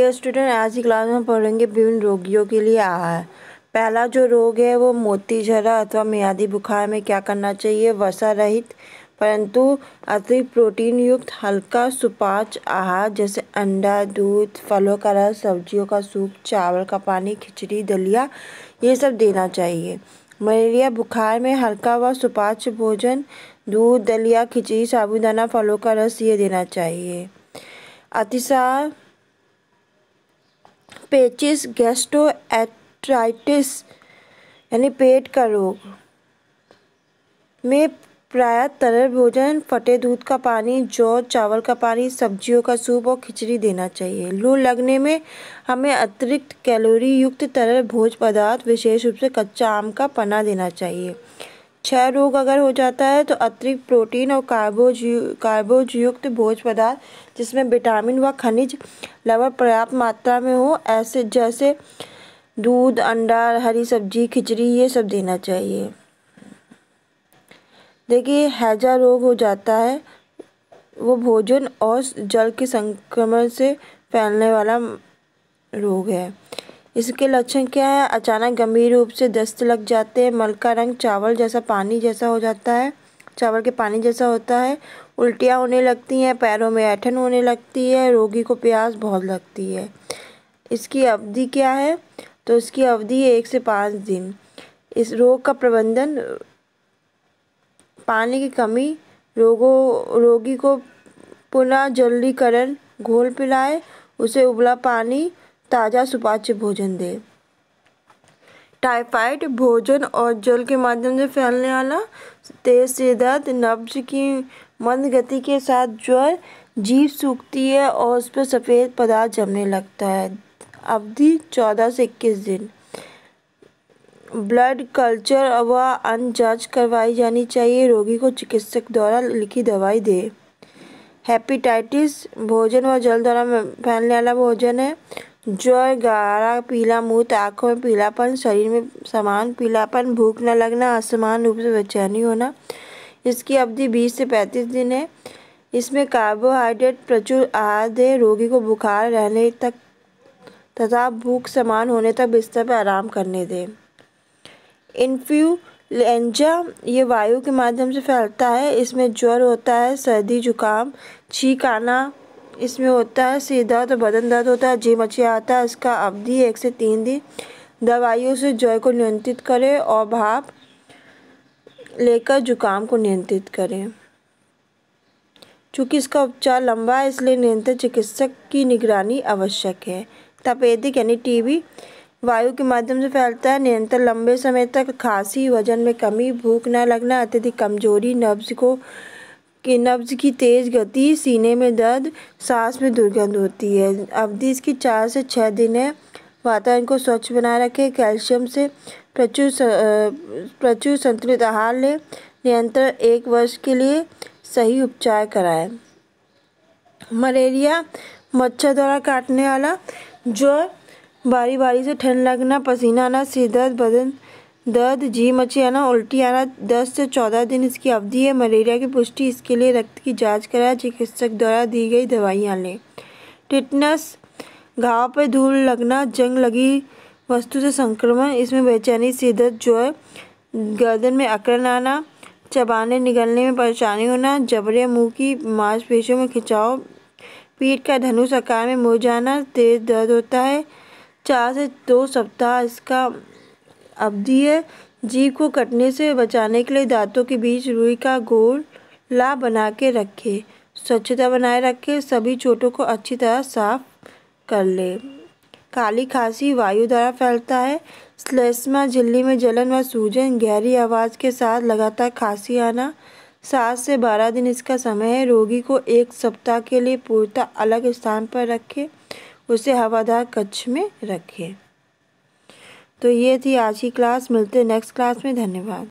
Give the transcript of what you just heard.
ये स्टूडेंट आज की क्लास में पढ़ेंगे विभिन्न रोगियों के लिए आहार पहला जो रोग है वो मोती झरा अथवा मियादी बुखार में क्या करना चाहिए वसा रहित परंतु अति प्रोटीन युक्त हल्का सुपाच आहार जैसे अंडा दूध फलों का रस सब्जियों का सूप चावल का पानी खिचड़ी दलिया ये सब देना चाहिए मलेरिया बुखार में हल्का व सुपाच भोजन दूध दलिया खिचड़ी साबुदाना फलों का रस ये देना चाहिए अतिसार पेचिस एट्राइटिस यानी पेट का रोग में प्रायः तरल भोजन फटे दूध का पानी जौ चावल का पानी सब्जियों का सूप और खिचड़ी देना चाहिए लू लगने में हमें अतिरिक्त कैलोरी युक्त तरल भोज पदार्थ विशेष रूप से कच्चा आम का पना देना चाहिए क्षय रोग अगर हो जाता है तो अतिरिक्त प्रोटीन और कार्बोज कार्बोजयुक्त भोज पदार्थ जिसमें विटामिन व खनिज लवण पर्याप्त मात्रा में हो ऐसे जैसे दूध अंडा हरी सब्जी खिचड़ी ये सब देना चाहिए देखिए हैजा रोग हो जाता है वो भोजन और जल के संक्रमण से फैलने वाला रोग है इसके लक्षण क्या है अचानक गंभीर रूप से दस्त लग जाते हैं मल का रंग चावल जैसा पानी जैसा हो जाता है चावल के पानी जैसा होता है उल्टियाँ होने लगती हैं पैरों में ऐठन होने लगती है रोगी को प्यास बहुत लगती है इसकी अवधि क्या है तो इसकी अवधि एक से पाँच दिन इस रोग का प्रबंधन पानी की कमी रोगों रोगी को पुनः जल्दीकरण घोल पिलाए उसे उबला पानी ताज़ा सुपाच्य भोजन दे टाइफाइड भोजन और जल के माध्यम से फैलने वाला तेज से दर्द नब्ज की मंद गति के साथ ज्वर जीभ सूखती है और उस पर सफ़ेद पदार्थ जमने लगता है अवधि चौदह से इक्कीस दिन ब्लड कल्चर व अन्य जाँच करवाई जानी चाहिए रोगी को चिकित्सक द्वारा लिखी दवाई दे हेपेटाइटिस भोजन व जल द्वारा फैलने वाला भोजन है ज्वर, गाढ़ा पीला मुँह आँखों में पीलापन, शरीर में समान पीलापन, भूख न लगना, असमान रूप से बेचैनी होना इसकी अवधि बीस से पैंतीस दिन है इसमें कार्बोहाइड्रेट प्रचुर आहार दें रोगी को बुखार रहने तक तथा भूख समान होने तक बिस्तर पर आराम करने दें इन्फ्लुएंजा ये वायु के माध्यम से फैलता है इसमें ज्वर होता है सर्दी जुकाम छींक आना इसमें होता है सिर दर्द बदन दर्द होता है जी मचिया आता है इसका अवधि एक से तीन दिन दवाइयों से जय को नियंत्रित करें और भाप लेकर जुकाम को नियंत्रित करें चूँकि इसका उपचार लंबा है इसलिए नियंत्रित चिकित्सक की निगरानी आवश्यक है तपेदिक यानी टीबी वायु के माध्यम से फैलता है नियंत्रण लंबे समय तक खांसी वजन में कमी भूख न लगना अत्यधिक कमजोरी नब्ज को कि नब्ज़ की तेज़ गति सीने में दर्द सांस में दुर्गंध होती है अवधि इसकी चार से छः दिन है वातावरण को स्वच्छ बनाए रखें कैल्शियम से प्रचुर प्रचुर संतुलित आहार लें नियंत्रण एक वर्ष के लिए सही उपचार कराएं मलेरिया मच्छर द्वारा काटने वाला जो बारी बारी से ठंड लगना पसीना आना सिर दर्द बदन दर्द जी मची आना उल्टी आना दस से चौदह दिन इसकी अवधि है मलेरिया की पुष्टि इसके लिए रक्त की जांच कराया चिकित्सक द्वारा दी गई दवाइयाँ लें टिटनस घाव पर धूल लगना जंग लगी वस्तु से संक्रमण इसमें बेचैनी सीधत है गर्दन में अकड़न आना चबाने निगलने में परेशानी होना जबरे मुंह की मांसपेशियों में खिंचाव पीठ का धनुष आकार में मुँह जाना तेज दर्द होता है चार से दो सप्ताह इसका अवधि है जीव को कटने से बचाने के लिए दांतों के बीच रुई का गोला बना के रखें स्वच्छता बनाए रखें सभी चोटों को अच्छी तरह साफ कर ले काली खांसी वायु द्वारा फैलता है स्लेस्मा झिल्ली में जलन व सूजन गहरी आवाज़ के साथ लगातार खांसी आना सात से बारह दिन इसका समय है रोगी को एक सप्ताह के लिए पूर्णतः अलग स्थान पर रखें उसे हवादार कक्ष में रखें तो ये थी आज की क्लास मिलते नेक्स्ट क्लास में धन्यवाद